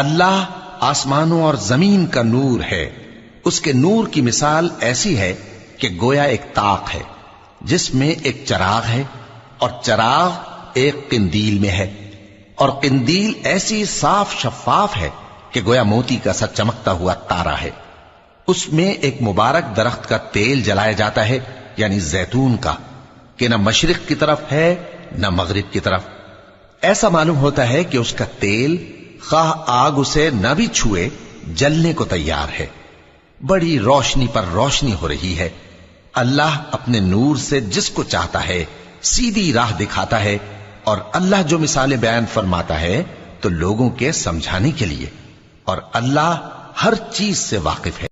اللہ آسمانوں اور زمین کا نور ہے اس کے نور کی مثال ایسی ہے کہ گویا ایک تاق ہے جس میں ایک چراغ ہے اور چراغ ایک قندیل میں ہے اور قندیل ایسی صاف شفاف ہے کہ گویا موتی کا سا چمکتا ہوا تارا ہے اس میں ایک مبارک درخت کا تیل جلایا جاتا ہے یعنی زیتون کا کہ نہ مشرق کی طرف ہے نہ مغرب کی طرف ایسا معلوم ہوتا ہے کہ اس کا تیل खाह आग उसे न भी छुए जलने को तैयार है बड़ी रोशनी पर रोशनी हो रही है अल्लाह अपने नूर से जिसको चाहता है सीधी राह दिखाता है और अल्लाह जो मिसालें बयान फरमाता है तो लोगों के समझाने के लिए और अल्लाह हर चीज से वाकिफ है